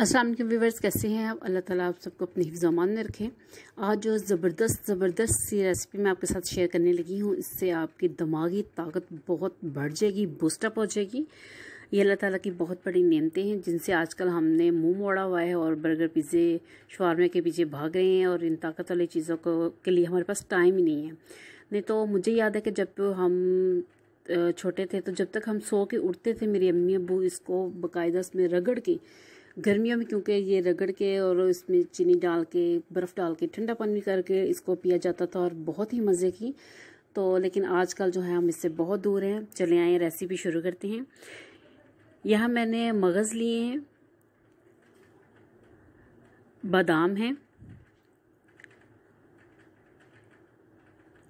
असलम के व्यूवर्स कैसे हैं आप अल्लाह ताला आप सबको अपने अमान में रखें आज जो ज़बरदस्त ज़बरदस्त सी रेसिपी मैं आपके साथ शेयर करने लगी हूँ इससे आपकी दिमागी ताकत बहुत बढ़ जाएगी बूस्टअप हो जाएगी ये अल्लाह ताला की बहुत बड़ी नियमतें हैं जिनसे आजकल हमने मुंह मोड़ा हुआ है और बर्गर पिज़्ज़े शवारमे के पीछे भाग रहे हैं और इन ताकत वाली चीज़ों को के लिए हमारे पास टाइम ही नहीं है नहीं तो मुझे याद है कि जब हम छोटे थे तो जब तक हम सो के उठते थे मेरी अम्मी अबू इसको बाकायदा उसमें रगड़ के गर्मियों में क्योंकि ये रगड़ के और इसमें चीनी डाल के बर्फ़ डाल के ठंडा पानी करके इसको पिया जाता था और बहुत ही मज़े की तो लेकिन आजकल जो है हम इससे बहुत दूर हैं चले आए रेसिपी शुरू करते हैं यहाँ मैंने मगज़ लिए हैं बादाम हैं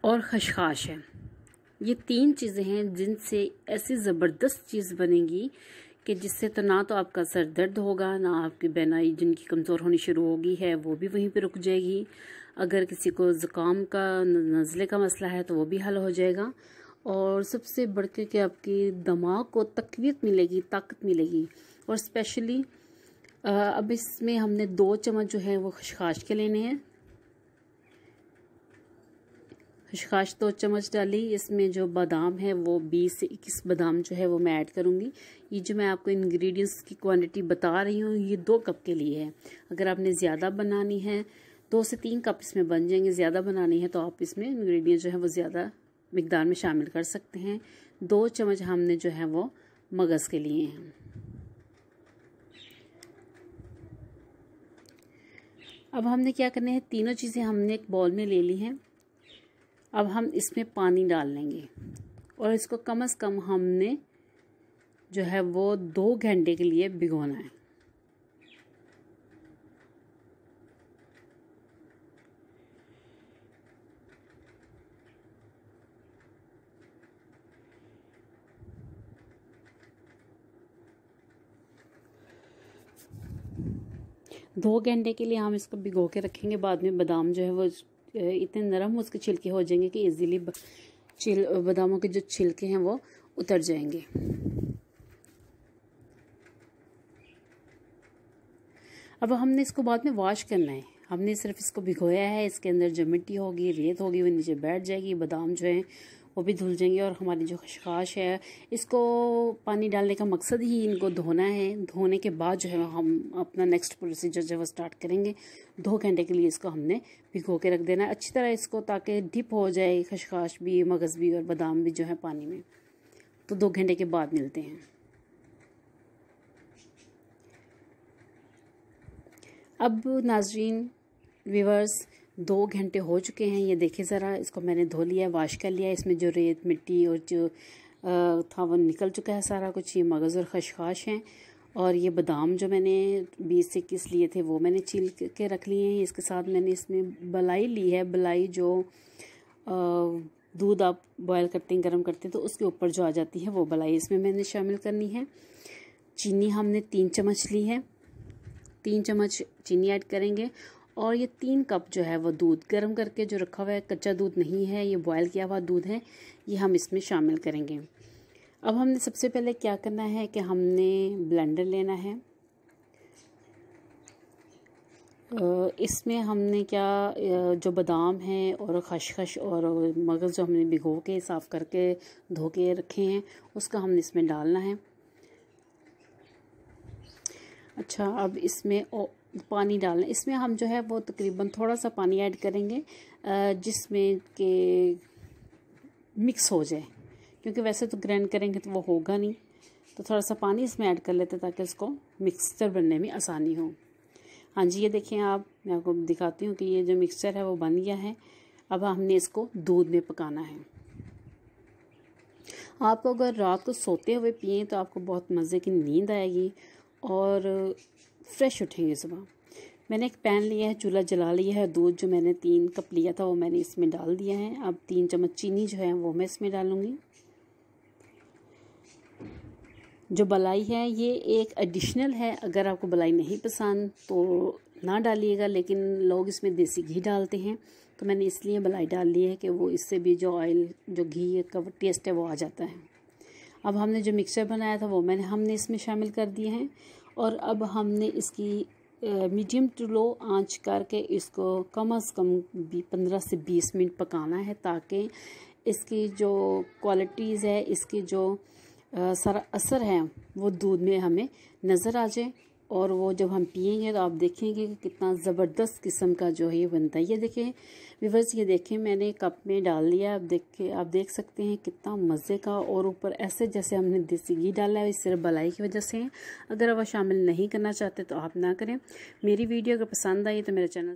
और खशखाश है ये तीन चीज़ें हैं जिनसे ऐसी ज़बरदस्त चीज़ बनेगी कि जिससे तो ना तो आपका सर दर्द होगा ना आपकी बेनाई जिनकी कमज़ोर होनी शुरू होगी है वो भी वहीं पर रुक जाएगी अगर किसी को ज़ुकाम का नज़ले का मसला है तो वो भी हल हो जाएगा और सबसे बढ़ के कि आपकी दिमाग को तकवीत मिलेगी ताकत मिलेगी और स्पेशली अब इसमें हमने दो चम्मच जो है वो खशखाश के लेने हैं खुशखाश दो तो चम्मच डाली इसमें जो बादाम है वो 20 से 21 बादाम जो है वो मैं ऐड करूँगी ये जो मैं आपको इंग्रेडिएंट्स की क्वांटिटी बता रही हूँ ये दो कप के लिए है अगर आपने ज़्यादा बनानी है दो से तीन कप इसमें बन जाएंगे ज़्यादा बनानी है तो आप इसमें इन्ग्रीडियंट जो है वो ज़्यादा मकदार में शामिल कर सकते हैं दो चम्मच हमने जो है वो मगज़ के लिए हैं अब हमने क्या करना है तीनों चीज़ें हमने एक बॉल में ले ली हैं अब हम इसमें पानी डाल लेंगे और इसको कम से कम हमने जो है वो दो घंटे के लिए भिगोना है दो घंटे के लिए हम इसको भिगो के रखेंगे बाद में बादाम जो है वो इतने नरम उसके छिलके हो जाएंगे कि इजीली छिल बादामों के जो छिलके हैं वो उतर जाएंगे अब हमने इसको बाद में वॉश करना है हमने सिर्फ इसको भिगोया है इसके अंदर जो मिट्टी होगी रेत होगी वो नीचे बैठ जाएगी बादाम जो है वो भी धुल जाएंगे और हमारी जो खशखाश है इसको पानी डालने का मकसद ही इनको धोना है धोने के बाद जो है हम अपना नेक्स्ट प्रोसीजर जो है वो स्टार्ट करेंगे दो घंटे के लिए इसको हमने भिगो के रख देना है अच्छी तरह इसको ताकि डिप हो जाए खशखाश भी मगज़ भी और बादाम भी जो है पानी में तो दो घंटे के बाद मिलते हैं अब नाजरीन वीवर्स दो घंटे हो चुके हैं ये देखे ज़रा इसको मैंने धो लिया वाश कर लिया इसमें जो रेत मिट्टी और जो था वो निकल चुका है सारा कुछ ये मगज़ और खशखाश हैं और ये बादाम जो मैंने बीस से किस लिए थे वो मैंने छील के रख लिए हैं इसके साथ मैंने इसमें बलाई ली है बलाई जो दूध आप बॉयल करते हैं गर्म करते हैं तो उसके ऊपर जो आ जाती है वो बलाई इसमें मैंने शामिल करनी है चीनी हमने तीन चम्मच ली है तीन चम्मच चीनी ऐड करेंगे और ये तीन कप जो है वो दूध गर्म करके जो रखा हुआ है कच्चा दूध नहीं है ये बॉयल किया हुआ दूध है ये हम इसमें शामिल करेंगे अब हमने सबसे पहले क्या करना है कि हमने ब्लेंडर लेना है इसमें हमने क्या जो बादाम हैं और खशखश और मगज़ जो हमने भिगो के साफ़ करके धो के रखे हैं उसका हमने इसमें डालना है अच्छा अब इसमें ओ, पानी डालना इसमें हम जो है वो तकरीबन थोड़ा सा पानी ऐड करेंगे जिसमें के मिक्स हो जाए क्योंकि वैसे तो ग्रैंड करेंगे तो वो होगा नहीं तो थोड़ा सा पानी इसमें ऐड कर लेते ताकि उसको मिक्सचर बनने में आसानी हो हाँ जी ये देखें आप मैं आपको दिखाती हूँ कि ये जो मिक्सचर है वो बन गया है अब हमने इसको दूध में पकाना है आपको अगर रात को सोते हुए पिए तो आपको बहुत मज़े की नींद आएगी और फ्रेश उठेंगे सुबह मैंने एक पैन लिया है चूल्हा जला लिया है दूध जो मैंने तीन कप लिया था वो मैंने इसमें डाल दिया है अब तीन चम्मच चीनी जो है वो मैं इसमें डालूँगी जो बलाई है ये एक एडिशनल है अगर आपको बलाई नहीं पसंद तो ना डालिएगा लेकिन लोग इसमें देसी घी डालते हैं तो मैंने इसलिए बलाई डाल ली है कि वो इससे भी जो ऑयल जो घी का टेस्ट है वो आ जाता है अब हमने जो मिक्सचर बनाया था वो मैंने हमने इसमें शामिल कर दिए हैं और अब हमने इसकी मीडियम टू लो आंच करके इसको कम से कम पंद्रह से बीस मिनट पकाना है ताकि इसकी जो क्वालिटीज़ है इसकी जो सारा असर है वो दूध में हमें नज़र आ जाए और वो जब हम पियेंगे तो आप देखेंगे कि कितना ज़बरदस्त किस्म का जो है ये बनता है ये देखें विवर्स ये देखें मैंने कप में डाल लिया आप देख के आप देख सकते हैं कितना मज़े का और ऊपर ऐसे जैसे हमने देसी घी डाला है सिर्फ भलाई की वजह से अगर आप शामिल नहीं करना चाहते तो आप ना करें मेरी वीडियो अगर पसंद आई तो मेरे चैनल